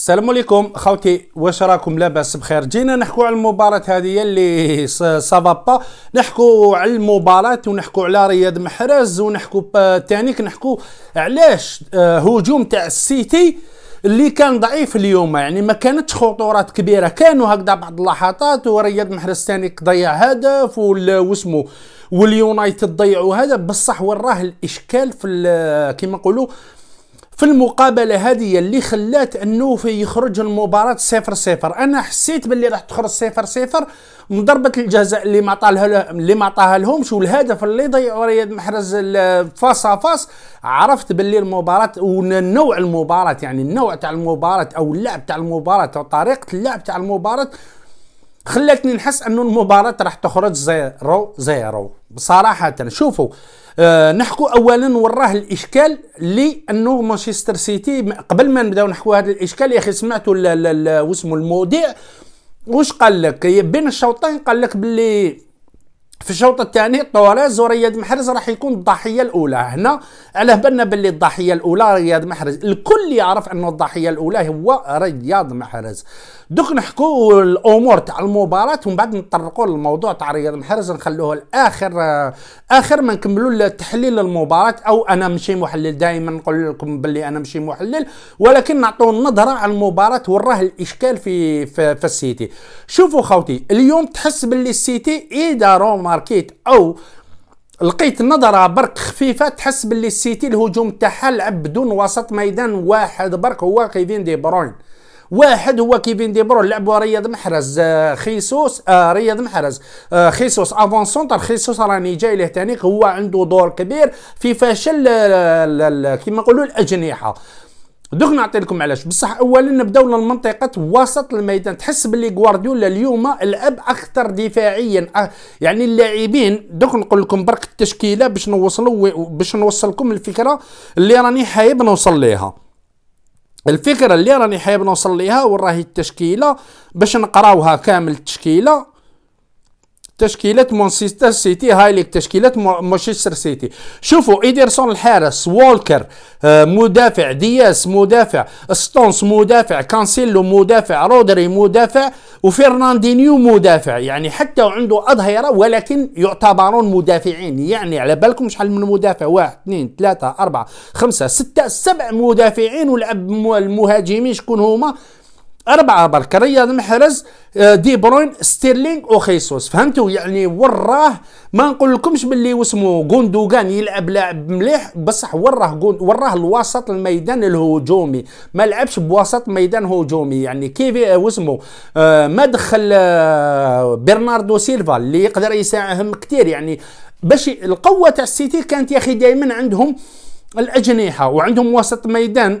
السلام عليكم خوتي واش راكم لاباس بخير جينا نحكوا على المباراة هذه اللي سافا با نحكوا على المباراة ونحكوا على رياض محرز ونحكوا تانيك نحكوا علاش آه، هجوم تاع السيتي اللي كان ضعيف اليوم يعني ما كانتش خطورات كبيره كانوا هكذا بعض اللحظات ورياض محرز ثاني ضيع هدف واسمه واليونايتد ضيعوا هذا بصح وراه الاشكال في كما نقولوا في المقابله هذه اللي خلات انه في يخرج المباراه صفر صفر انا حسيت باللي راح تخرج صفر صفر من ضربه الجزاء اللي ما عطاها اللي ما عطاها لهمش والهدف اللي ضيعوا رياض محرز فاس فاس عرفت باللي المباراه ونوع المباراه يعني النوع تاع المباراه او اللعب تاع المباراه او طريقه اللعب تاع المباراه خلاتني نحس انه المباراه راح تخرج زيرو زيرو بصراحه شوفوا أه نحكو اولا وراه الاشكال لانه مانشستر سيتي قبل ما نبداو نحكو هذا الاشكال يا اخي سمعتوا واسمه المودع واش قال لك بين الشوطين قال لك باللي في الشوط الثاني طواريز ورياض محرز راح يكون الضحيه الاولى هنا على بالنا باللي الضحيه الاولى رياض محرز الكل يعرف انه الضحيه الاولى هو رياض محرز دوك نحكوا الامور تاع المباراه ومن بعد نطرقوا للموضوع تاع رياض محرز نخلوه لاخر اخر ما نكملوا تحليل المباراه او انا مشي محلل دائما نقول لكم باللي انا مشي محلل ولكن نعطوا نظره على المباراه وراه الاشكال في في, في السيتي شوفوا خوتي اليوم تحس باللي السيتي اذا روما ماركيت او لقيت نظرة برك خفيفة تحس باللي السيتي الهجوم تاعها لعب بدون وسط ميدان واحد برك هو كيفين دي بروين واحد هو كيفين دي بروين لعبوا رياض محرز آه، خيسوس آه، رياض محرز آه، خيسوس افون سونتر خيسوس راني جاي له تاني هو عنده دور كبير في فشل كيما نقولوا الاجنحه دوك نعطي لكم علاش بصح اولا نبداو من منطقه وسط الميدان تحس باللي غوارديولا اليوم لعب اكثر دفاعيا أه يعني اللاعبين دوك نقول لكم برك التشكيله باش نوصلوا باش نوصلكم الفكره اللي راني حايب نوصل ليها الفكره اللي راني حايب نوصل ليها وراهي التشكيله باش نقراوها كامل التشكيله تشكيله مانشستر سيتي هاي ليك تشكيله مانشستر سيتي شوفوا ايدرسون الحارس وولكر آه، مدافع دياس مدافع ستونس مدافع كانسيلو مدافع رودري مدافع وفرناندينيو مدافع يعني حتى عنده اظهره ولكن يعتبرون مدافعين يعني على بالكم شحال من مدافع واحد اثنين ثلاثة أربعة خمسة ستة سبع مدافعين ولعب المهاجمين شكون هما أربعة برك رياض محرز آه، دي بروين ستيرلينغ وخيسوس فهمتوا يعني وراه ما نقول لكمش باللي واسمو غوندوغان يلعب لاعب مليح بصح وراه وراه الوسط الميدان الهجومي ما لعبش بوسط ميدان هجومي يعني كيف واسمو آه ما آه، دخل آه برناردو سيلفا اللي يقدر يساهم كثير يعني باش القوه تاع السيتي كانت يا اخي دائما عندهم الاجنحه وعندهم وسط ميدان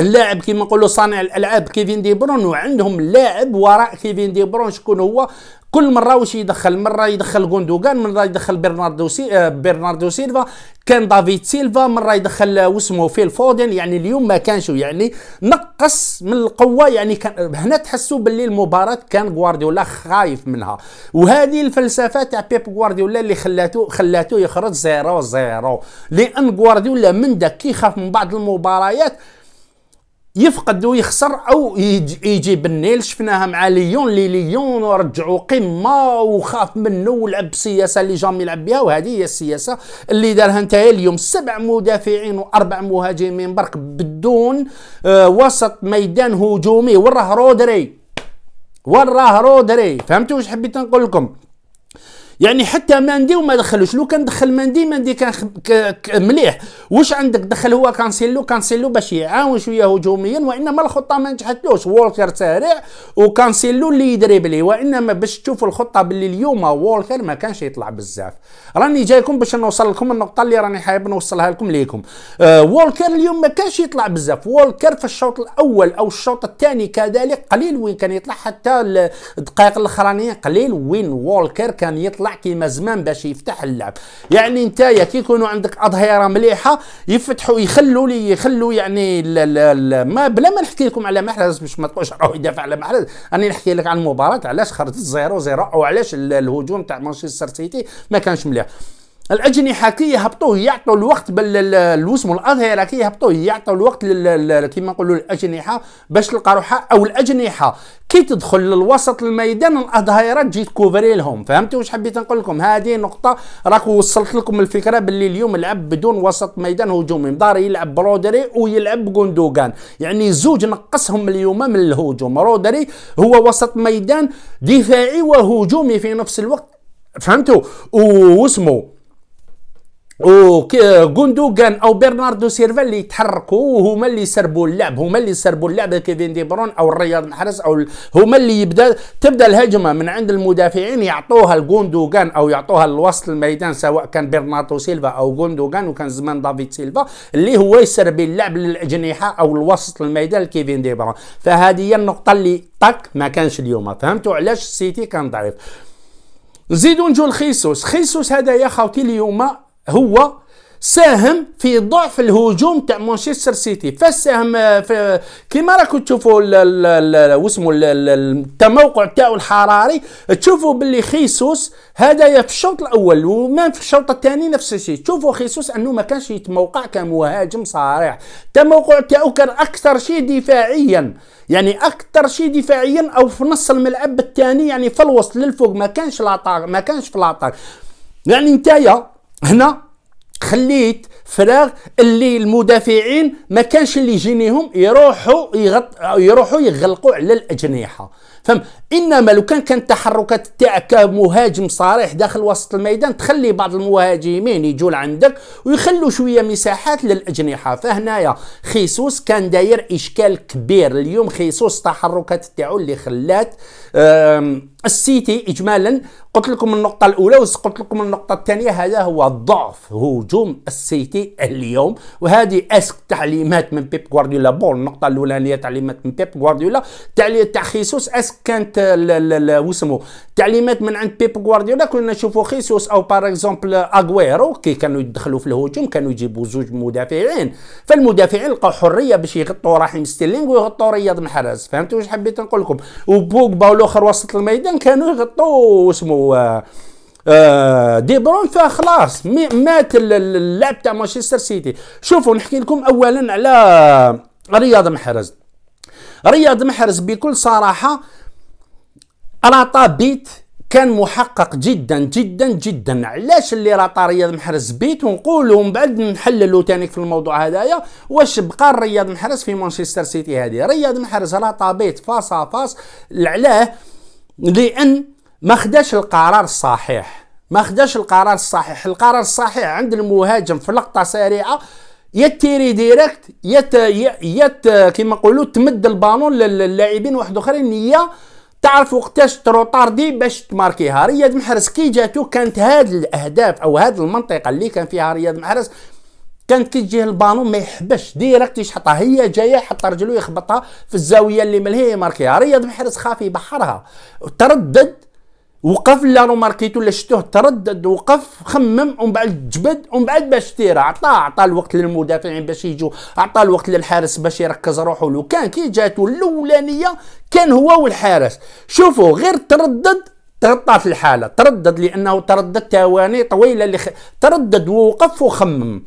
اللاعب كما نقولوا صانع الالعاب كيفين دي برون وعندهم لاعب وراء كيفين دي برون شكون هو كل مره واش يدخل مره يدخل غوندوغان مره يدخل برناردو سي آه برناردو سيلفا كان دافيد سيلفا مره يدخل آه، واسمه فيل فودن يعني اليوم ما كانش يعني نقص من القوه يعني كان هنا تحسوا باللي المباراه كان غوارديولا خايف منها وهذه الفلسفه تاع بيب غوارديولا اللي خلاته خلاته يخرج 0 0 لان غوارديولا من داك كيخاف من بعض المباريات يفقد ويخسر او يجي بالنيل شفناها مع ليون لي ليون ورجعوا قمه وخاف منه ولعب بسياسه اللي جامي يلعب بها وهذه هي السياسه اللي دارها نتايا اليوم سبع مدافعين واربع مهاجمين برك بدون آه وسط ميدان هجومي وراه رودري وراه رودري فهمتوا واش حبيت نقول لكم يعني حتى ماندي وما دخلوش لو كان دخل ماندي ماندي كان خ... ك... ك... مليح واش عندك دخل هو كانسيلو كانسيلو باش يعاون شويه هجوميا وانما الخطه ما نجحتلوش وولكر سارع وكانسيلو اللي يدرب ليه وانما باش تشوفوا الخطه باللي اليوم وولكر ما كانش يطلع بزاف راني جايكم باش نوصل لكم النقطه اللي راني حاب نوصلها لكم ليكم آه وولكر اليوم ما كانش يطلع بزاف وولكر في الشوط الاول او الشوط الثاني كذلك قليل وين كان يطلع حتى الدقائق الاخرانيه قليل وين وولكر كان يطلع كيما زمان باش يفتح اللعب يعني نتايا كي يكونوا عندك اظهره مليحه يفتحوا يخلوا لي يخلوا يعني لا لا لا ما بلا ما نحكي لكم على محرز باش ما تقولش راهو يدافع على محرز راني نحكي لك على المباراه علاش خرجت 0 0 وعلاش الهجوم تاع مانشستر سيتي ما كانش مليح الاجنحه كي يهبطوه يعطوا الوقت الوسم الاظهره كي يهبطوه يعطوا الوقت كيما نقولوا الاجنحه باش تلقى روحها او الاجنحه كي تدخل للوسط الميدان الاظهره تجي تكوفري لهم فهمتوا واش حبيت نقول لكم هذه نقطه راك وصلت لكم الفكره باللي اليوم لعب بدون وسط ميدان هجومي مدار يلعب برودري ويلعب غوندوغان يعني زوج نقصهم اليوم من الهجوم رودري هو وسط ميدان دفاعي وهجومي في نفس الوقت فهمتوا واسمه او غوندوغان او برناردو سيرفا اللي يتحركوا وهما اللي يسربوا اللعب هما اللي يسربوا اللعب كيفين دي برون او الرياض محرز او هما اللي يبدا تبدا الهجمه من عند المدافعين يعطوها لغوندوغان او يعطوها لوسط الميدان سواء كان برناردو سيلفا او غوندوغان وكان زمان دافيد سيلفا اللي هو يسربي اللعب للاجنحه او الوسط الميدان كيفين دي برون فهذه هي النقطه اللي طاك ما كانش اليوم فهمتوا علاش السيتي كان ضعيف نزيدو نجو لخيسوس خيسوس هذا يا خاوتي اليوم هو ساهم في ضعف الهجوم تاع مانشستر سيتي فساهم آه، في كيما راكم تشوفوا واسمو التموقع تاعو الحراري تشوفوا باللي خيسوس هذا في الشوط الاول وما في الشوط الثاني نفس الشيء تشوفوا خيسوس انه ما كانش يتموقع كمهاجم صريح التموقع تاعو كان اكثر شيء دفاعيا يعني اكثر شيء دفاعيا او في نص الملعب الثاني يعني في الوسط للفوق ما كانش لاطاك ما كانش في لاطاك يعني نتايا هنا خليت فراغ اللي المدافعين ما كانش اللي يجينيهم يروحوا يغط... يروحوا يغلقوا على الاجنحه فهم انما لو كان كانت تحركات تاعك كمهاجم صريح داخل وسط الميدان تخلي بعض المهاجمين يجوا لعندك ويخلوا شويه مساحات للاجنحه فهنايا خيسوس كان داير اشكال كبير اليوم خيسوس التحركات تاعو اللي خلات السيتي اجمالا قلت لكم النقطه الاولى وقلت لكم النقطه الثانيه هذا هو ضعف هجوم السيتي اليوم وهذه اسك تعليمات من بيب غوارديولا بون النقطه الاولانيه تعليمات من بيب غوارديولا تعليمات تاع خيسوس اسك كانت وسمو تعليمات من عند بيب غوارديولا كنا نشوفوا خيسوس او بار اكزومبل اغويرو كي كانوا يدخلوا في الهجوم كانوا يجيبوا زوج مدافعين فالمدافعين لقاو حريه باش يغطوا راحيم ستيرلينغ ويغطوا رياض محرز فهمتوا واش حبيت نقول لكم وبوجبا والاخر وسط الميدان كانوا يغطوا وسمو آه،, آه دي برون فخلاص مات اللعب تاع مانشستر سيتي شوفوا نحكي لكم اولا على رياض محرز رياض محرز بكل صراحه راطا بيت كان محقق جدا جدا جدا علاش اللي راطا رياض محرز بيت ونقولوا من بعد نحللوا ثاني في الموضوع هذايا واش بقى رياض محرز في مانشستر سيتي هذه رياض محرز راطا بيت فاصا فاص علاه لان ما خداش القرار الصحيح ما خداش القرار الصحيح القرار الصحيح عند المهاجم في لقطه سريعه يا تيري ديريكت يا يا كيما نقولوا تمد البالون للاعبين واحد اخرين هي تعرف وقتاش تروطاردي باش تماركيها رياض محرز كي جاتو كانت هاد الاهداف او هاد المنطقه اللي كان فيها رياض محرز كانت كي تجيه البالون ما يحبش ديريكت يشحطها هي جايه حط رجلو يخبطها في الزاويه اللي ملهيه يماركيها رياض محرز خاف يبحرها وتردد وقف لا روماركيتو لا شتوه تردد وقف خمم ومن بعد جبد ومن بعد باش تيرا عطى عطى الوقت للمدافعين باش يجوا عطى الوقت للحارس باش يركز روحه لو كان كي جاتو الاولانيه كان هو والحارس شوفوا غير تردد تغطى في الحاله تردد لانه تردد ثواني طويله اللي خ... تردد ووقف وخمم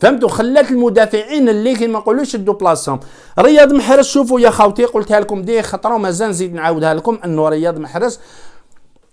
فهمتوا خلات المدافعين اللي كيما نقولوا شدوا بلاصتهم رياض محرز شوفوا يا خاوتي قلتها لكم دي خطره ومازال نزيد نعاودها لكم انه رياض محرز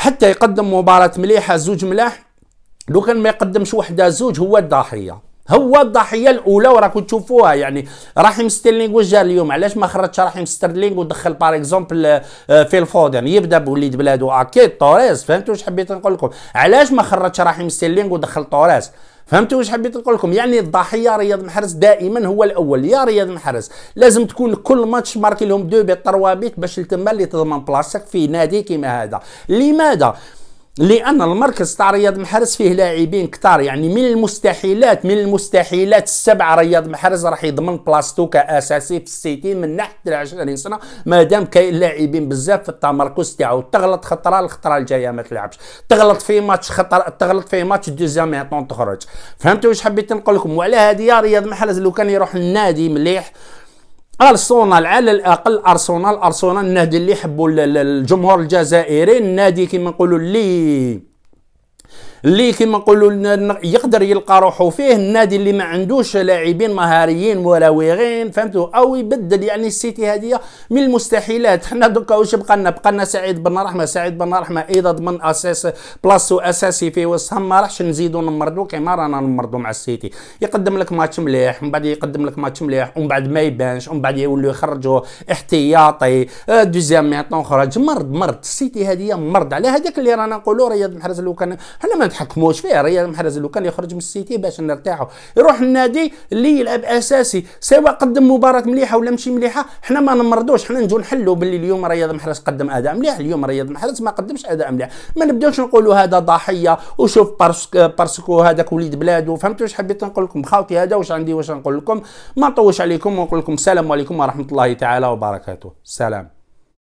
حتى يقدم مباراة مليحة زوج ملاح لو كان ما يقدمش وحده زوج هو الضحية هو الضحية الأولى وراكم تشوفوها يعني رحيم ستيرلينغ واش اليوم علاش ما خرجش رحيم ستيرلينغ ودخل باغ اكزومبل آه، فيل فودن يبدا بوليد بلادو اكيد توريس فهمتوا واش حبيت نقول لكم علاش ما خرجش رحيم ستيرلينغ ودخل توريس فهمتوا واش حبيت نقول لكم يعني الضحيه رياض محرز دائما هو الاول يا رياض محرز لازم تكون كل ماتش ماركي لهم دو بيت 3 بيت باش تما اللي تضمن بلاصتك في نادي كيما هذا لماذا لان المركز تاع رياض محرز فيه لاعبين كثار يعني من المستحيلات من المستحيلات السبعه رياض محرز راح يضمن بلاصتو كاساسي في السيتي من ناحيه ال 20 سنه ما دام كاين لاعبين بزاف في التمركز تاعو تغلط خطره الخطره الجايه ما تلعبش تغلط في ماتش خطر تغلط في ماتش دوزيام ايطون تخرج فهمتوا واش حبيت نقول لكم وعلى هذه رياض محرز لو كان يروح للنادي مليح ارسنال على الاقل ارسنال ارسنال النادي اللي يحبوا الجمهور الجزائري النادي كما نقولوا اللي اللي كما نقولوا يقدر يلقى روحه فيه النادي اللي ما عندوش لاعبين مهاريين مراوغين فهمتوا او يبدل يعني السيتي هذه من المستحيلات حنا دوكا واش بقى لنا بقى لنا سعيد بن رحمه سعيد بن رحمه اذا ضمن اساس بلاصتو اساسي في وسط ما راحش نزيدو نمرضو كيما رانا نمرضو مع السيتي يقدم لك ماتش مليح من بعد يقدم لك ماتش مليح ومن بعد ما يبانش ومن بعد يولوا يخرجوا احتياطي آه، دوزيام ميطون خرج مرض مرض السيتي هذه مرض على هذاك اللي رانا نقولوا رياض محرز لو كان حنا ما تحكموش فيه رياض محرز لو كان يخرج من السيتي باش نرتاحوا يروح النادي اللي يلعب اساسي سواء قدم مباراه مليحه ولا ماشي مليحه حنا ما نمرضوش حنا نجو نحلوا باللي اليوم رياض محرز قدم اداء مليح اليوم رياض محرز ما قدمش اداء مليح ما نبداوش نقولوا هذا ضحيه وشوف بارسكو هذاك وليد بلادو فهمتوا واش حبيت نقول لكم خاوتي هذا واش عندي واش نقول لكم ما نطولش عليكم ونقول لكم السلام عليكم ورحمه الله تعالى وبركاته سلام